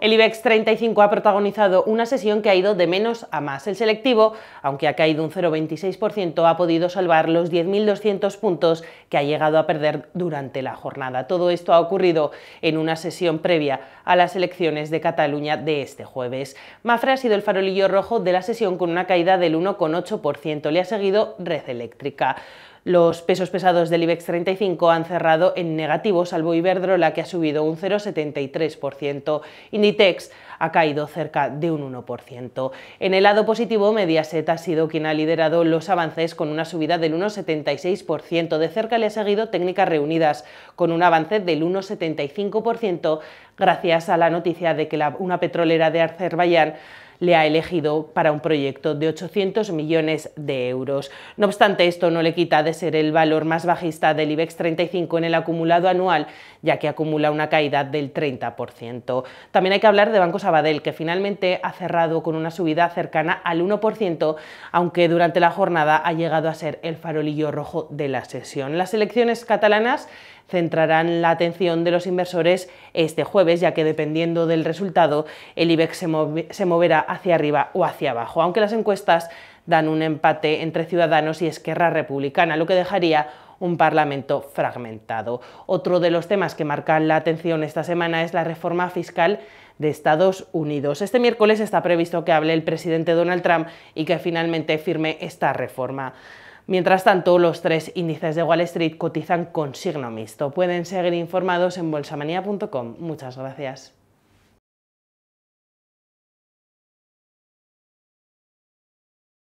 El IBEX 35 ha protagonizado una sesión que ha ido de menos a más. El selectivo, aunque ha caído un 0,26%, ha podido salvar los 10.200 puntos que ha llegado a perder durante la jornada. Todo esto ha ocurrido en una sesión previa a las elecciones de Cataluña de este jueves. Mafra ha sido el farolillo rojo de la sesión con una caída del 1,8%. Le ha seguido Red Eléctrica. Los pesos pesados del IBEX 35 han cerrado en negativo, salvo Iberdrola, que ha subido un 0,73%. Inditex ha caído cerca de un 1%. En el lado positivo, Mediaset ha sido quien ha liderado los avances con una subida del 1,76%. De cerca le ha seguido Técnicas Reunidas, con un avance del 1,75%, gracias a la noticia de que una petrolera de Azerbaiyán le ha elegido para un proyecto de 800 millones de euros. No obstante, esto no le quita de ser el valor más bajista del IBEX 35 en el acumulado anual, ya que acumula una caída del 30%. También hay que hablar de Banco Sabadell, que finalmente ha cerrado con una subida cercana al 1%, aunque durante la jornada ha llegado a ser el farolillo rojo de la sesión. Las elecciones catalanas centrarán la atención de los inversores este jueves, ya que dependiendo del resultado, el IBEX se, moverá hacia arriba o hacia abajo, aunque las encuestas dan un empate entre Ciudadanos y Esquerra Republicana, lo que dejaría un Parlamento fragmentado. Otro de los temas que marcan la atención esta semana es la reforma fiscal de Estados Unidos. Este miércoles está previsto que hable el presidente Donald Trump y que finalmente firme esta reforma. Mientras tanto, los tres índices de Wall Street cotizan con signo mixto. Pueden seguir informados en bolsamanía.com. Muchas gracias.